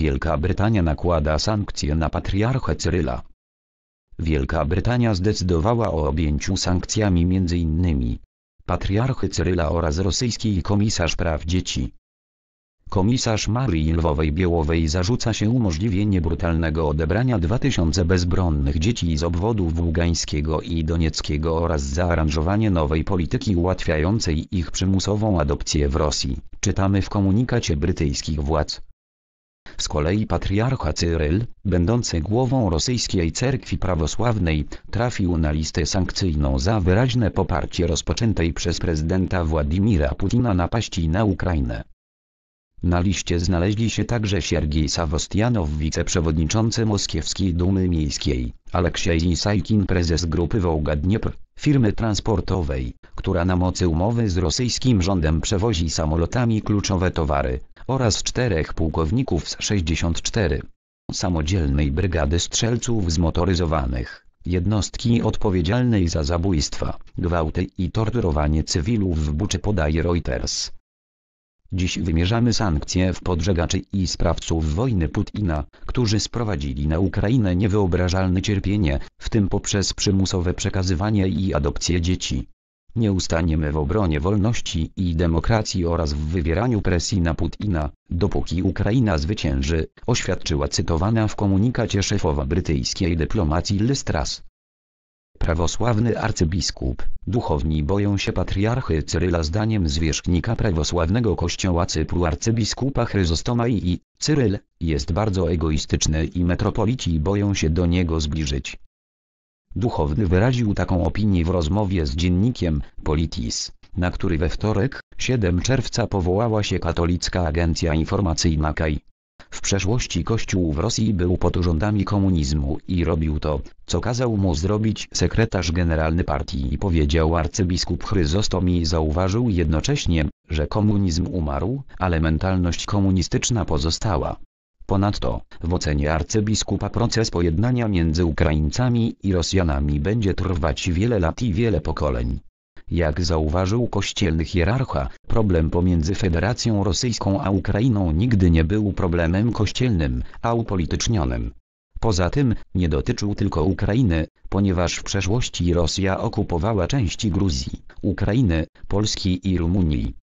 Wielka Brytania nakłada sankcje na patriarchę Cyryla. Wielka Brytania zdecydowała o objęciu sankcjami m.in. patriarchy Cyryla oraz rosyjski komisarz praw dzieci. Komisarz Marii Lwowej Białowej zarzuca się umożliwienie brutalnego odebrania 2000 bezbronnych dzieci z obwodów Ługańskiego i Donieckiego oraz zaaranżowanie nowej polityki ułatwiającej ich przymusową adopcję w Rosji, czytamy w komunikacie brytyjskich władz. Z kolei patriarcha Cyryl, będący głową rosyjskiej cerkwi prawosławnej, trafił na listę sankcyjną za wyraźne poparcie rozpoczętej przez prezydenta Władimira Putina napaści na Ukrainę. Na liście znaleźli się także Siergiej Sawostianow wiceprzewodniczący Moskiewskiej Dumy Miejskiej, Aleksiej Isajkin prezes grupy Wołga Dniepr, firmy transportowej, która na mocy umowy z rosyjskim rządem przewozi samolotami kluczowe towary, oraz czterech pułkowników z 64 samodzielnej brygady strzelców zmotoryzowanych, jednostki odpowiedzialnej za zabójstwa, gwałty i torturowanie cywilów w Buczy podaje Reuters. Dziś wymierzamy sankcje w podżegaczy i sprawców wojny Putina, którzy sprowadzili na Ukrainę niewyobrażalne cierpienie, w tym poprzez przymusowe przekazywanie i adopcję dzieci. Nie ustaniemy w obronie wolności i demokracji oraz w wywieraniu presji na Putina, dopóki Ukraina zwycięży, oświadczyła cytowana w komunikacie szefowa brytyjskiej dyplomacji Liz Truss. Prawosławny arcybiskup, duchowni boją się patriarchy Cyryla zdaniem zwierzchnika prawosławnego kościoła Cypru arcybiskupa Chryzostoma i Cyryl, jest bardzo egoistyczny i metropolici boją się do niego zbliżyć. Duchowny wyraził taką opinię w rozmowie z dziennikiem Politis, na który we wtorek, 7 czerwca powołała się katolicka agencja informacyjna KAI. W przeszłości Kościół w Rosji był pod urządami komunizmu i robił to, co kazał mu zrobić sekretarz generalny partii powiedział arcybiskup Chryzostom i zauważył jednocześnie, że komunizm umarł, ale mentalność komunistyczna pozostała. Ponadto, w ocenie arcybiskupa proces pojednania między Ukraińcami i Rosjanami będzie trwać wiele lat i wiele pokoleń. Jak zauważył kościelny hierarcha, problem pomiędzy Federacją Rosyjską a Ukrainą nigdy nie był problemem kościelnym, a upolitycznionym. Poza tym, nie dotyczył tylko Ukrainy, ponieważ w przeszłości Rosja okupowała części Gruzji, Ukrainy, Polski i Rumunii.